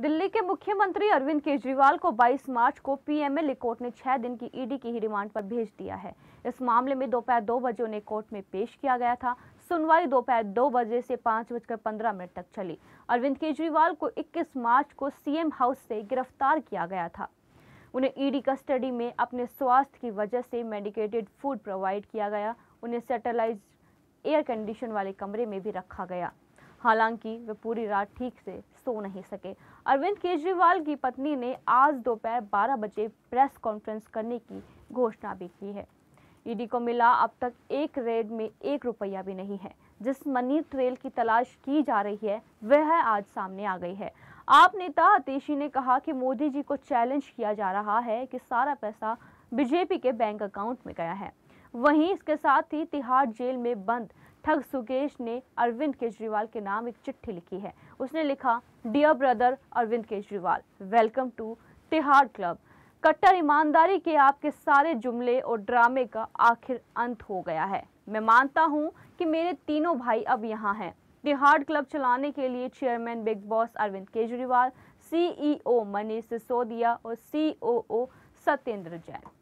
दिल्ली के मुख्यमंत्री अरविंद केजरीवाल को 22 मार्च को पीएमएलए कोर्ट ने छह दिन की ईडी की ही रिमांड पर भेज दिया है इस मामले में दोपहर दो, दो बजे उन्हें कोर्ट में पेश किया गया था सुनवाई दोपहर दो, दो बजे से पाँच बजकर पंद्रह मिनट तक चली अरविंद केजरीवाल को 21 मार्च को सीएम हाउस से गिरफ्तार किया गया था उन्हें ईडी कस्टडी में अपने स्वास्थ्य की वजह से मेडिकेटेड फूड प्रोवाइड किया गया उन्हें सेटेलाइज एयर कंडीशन वाले कमरे में भी रखा गया हालांकि वे पूरी रात ठीक से सो नहीं सके अरविंद केजरीवाल की पत्नी ने आज दोपहर बारह बजे प्रेस कॉन्फ्रेंस करने की घोषणा भी की है ईडी को मिला अब तक एक रेड में एक रुपया भी नहीं है जिस मनी ट्रेल की तलाश की जा रही है वह आज सामने आ गई है आप नेता अतेशी ने कहा कि मोदी जी को चैलेंज किया जा रहा है कि सारा पैसा बीजेपी के बैंक अकाउंट में गया है वहीं इसके साथ ही तिहाड़ जेल में बंद ठग सुकेश ने अरविंद केजरीवाल के नाम एक चिट्ठी लिखी है उसने लिखा dear brother Arvind Kejriwal welcome to Tihar club कट्टर ईमानदारी के आपके सारे जुमले और ड्रामे का आखिर अंत हो गया है मैं मानता हूँ कि मेरे तीनों भाई अब यहाँ हैं तिहाड़ क्लब चलाने के लिए chairman big boss Arvind Kejriwal CEO e Manish Sisodia और सीओओ सत्येंद्र जैन